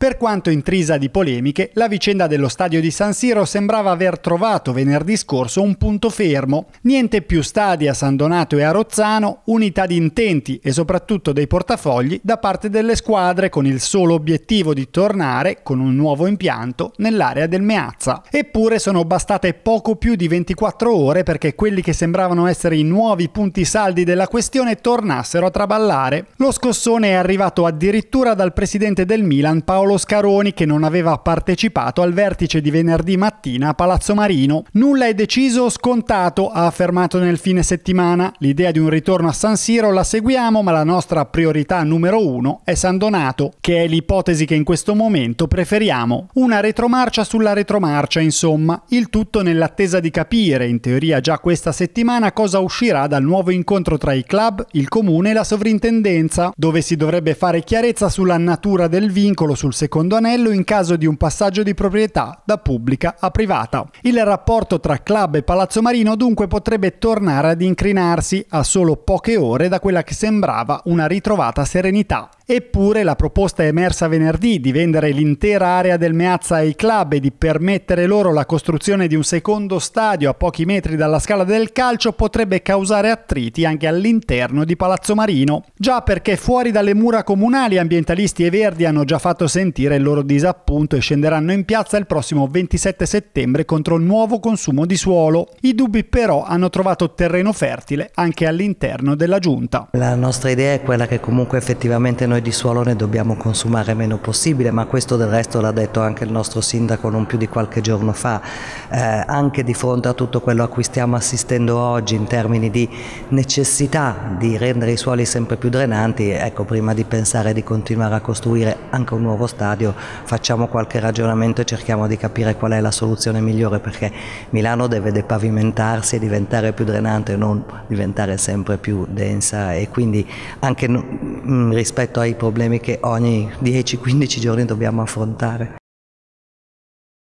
Per quanto intrisa di polemiche, la vicenda dello stadio di San Siro sembrava aver trovato venerdì scorso un punto fermo. Niente più stadi a San Donato e a Rozzano, unità di intenti e soprattutto dei portafogli da parte delle squadre con il solo obiettivo di tornare, con un nuovo impianto, nell'area del Meazza. Eppure sono bastate poco più di 24 ore perché quelli che sembravano essere i nuovi punti saldi della questione tornassero a traballare. Lo scossone è arrivato addirittura dal presidente del Milan Paolo Paolo Scaroni che non aveva partecipato al vertice di venerdì mattina a Palazzo Marino. Nulla è deciso o scontato, ha affermato nel fine settimana. L'idea di un ritorno a San Siro la seguiamo, ma la nostra priorità numero uno è San Donato, che è l'ipotesi che in questo momento preferiamo. Una retromarcia sulla retromarcia, insomma, il tutto nell'attesa di capire, in teoria già questa settimana, cosa uscirà dal nuovo incontro tra i club, il comune e la sovrintendenza, dove si dovrebbe fare chiarezza sulla natura del vincolo sul secondo anello in caso di un passaggio di proprietà da pubblica a privata. Il rapporto tra club e Palazzo Marino dunque potrebbe tornare ad incrinarsi a solo poche ore da quella che sembrava una ritrovata serenità. Eppure la proposta emersa venerdì di vendere l'intera area del Meazza ai club e di permettere loro la costruzione di un secondo stadio a pochi metri dalla scala del calcio potrebbe causare attriti anche all'interno di Palazzo Marino. Già perché fuori dalle mura comunali ambientalisti e verdi hanno già fatto sentire il loro disappunto e scenderanno in piazza il prossimo 27 settembre contro il nuovo consumo di suolo. I dubbi però hanno trovato terreno fertile anche all'interno della giunta. La nostra idea è quella che comunque effettivamente noi noi di suolo ne dobbiamo consumare meno possibile, ma questo del resto l'ha detto anche il nostro sindaco non più di qualche giorno fa, eh, anche di fronte a tutto quello a cui stiamo assistendo oggi in termini di necessità di rendere i suoli sempre più drenanti, ecco prima di pensare di continuare a costruire anche un nuovo stadio facciamo qualche ragionamento e cerchiamo di capire qual è la soluzione migliore perché Milano deve depavimentarsi e diventare più drenante, e non diventare sempre più densa e quindi anche mm, rispetto ai problemi che ogni 10-15 giorni dobbiamo affrontare.